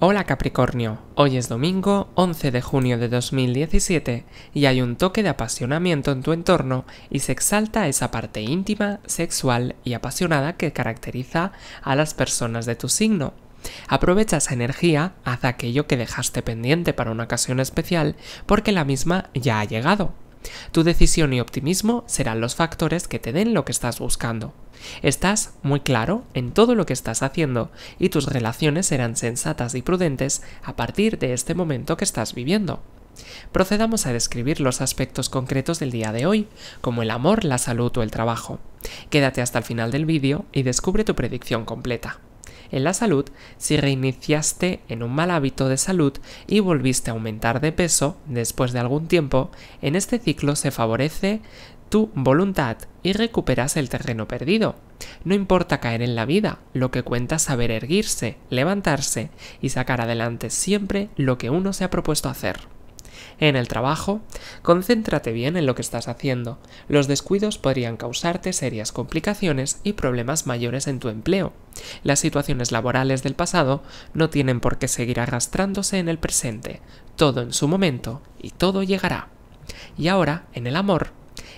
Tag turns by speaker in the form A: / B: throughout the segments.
A: Hola Capricornio, hoy es domingo 11 de junio de 2017 y hay un toque de apasionamiento en tu entorno y se exalta esa parte íntima, sexual y apasionada que caracteriza a las personas de tu signo. Aprovecha esa energía, haz aquello que dejaste pendiente para una ocasión especial porque la misma ya ha llegado. Tu decisión y optimismo serán los factores que te den lo que estás buscando. Estás muy claro en todo lo que estás haciendo y tus relaciones serán sensatas y prudentes a partir de este momento que estás viviendo. Procedamos a describir los aspectos concretos del día de hoy, como el amor, la salud o el trabajo. Quédate hasta el final del vídeo y descubre tu predicción completa en la salud, si reiniciaste en un mal hábito de salud y volviste a aumentar de peso después de algún tiempo, en este ciclo se favorece tu voluntad y recuperas el terreno perdido. No importa caer en la vida, lo que cuenta es saber erguirse, levantarse y sacar adelante siempre lo que uno se ha propuesto hacer. En el trabajo, concéntrate bien en lo que estás haciendo. Los descuidos podrían causarte serias complicaciones y problemas mayores en tu empleo. Las situaciones laborales del pasado no tienen por qué seguir arrastrándose en el presente. Todo en su momento y todo llegará. Y ahora, en el amor,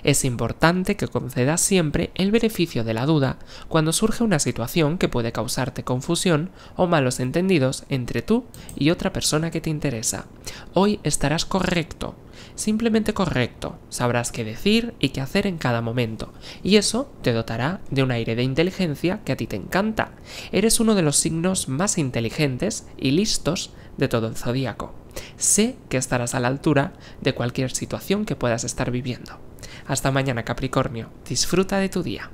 A: es importante que concedas siempre el beneficio de la duda cuando surge una situación que puede causarte confusión o malos entendidos entre tú y otra persona que te interesa. Hoy estarás correcto, simplemente correcto, sabrás qué decir y qué hacer en cada momento, y eso te dotará de un aire de inteligencia que a ti te encanta. Eres uno de los signos más inteligentes y listos de todo el zodíaco. Sé que estarás a la altura de cualquier situación que puedas estar viviendo. Hasta mañana Capricornio, disfruta de tu día.